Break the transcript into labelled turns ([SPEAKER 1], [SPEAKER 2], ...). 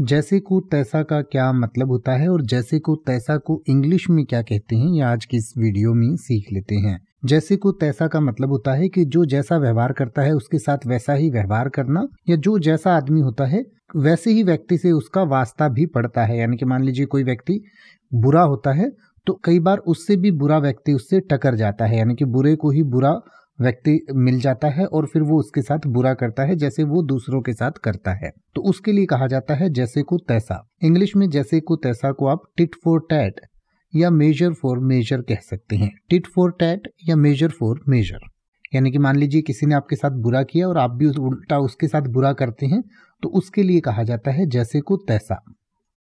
[SPEAKER 1] जैसे को तैसा का क्या मतलब होता है और जैसे को तैसा को इंग्लिश में क्या कहते हैं ये आज की इस वीडियो में सीख लेते हैं जैसे को तैसा का मतलब होता है कि जो जैसा व्यवहार करता है उसके साथ वैसा ही व्यवहार करना या जो जैसा आदमी होता है वैसे ही व्यक्ति से उसका वास्ता भी पड़ता है यानी कि मान लीजिए कोई व्यक्ति बुरा होता है तो कई बार उससे भी बुरा व्यक्ति उससे टकर जाता है यानी कि बुरे को ही बुरा व्यक्ति मिल जाता है और फिर वो उसके साथ बुरा करता है जैसे वो दूसरों के साथ करता है तो उसके लिए कहा जाता है जैसे को तैसा इंग्लिश में जैसे को तैसा को आप टिट फॉर टैट या मेजर फॉर मेजर कह सकते हैं टिट फॉर टैट या मेजर फॉर मेजर यानी कि मान लीजिए किसी ने आपके साथ बुरा किया और आप भी उल्टा उसके साथ बुरा करते हैं तो उसके लिए कहा जाता है जैसे को तैसा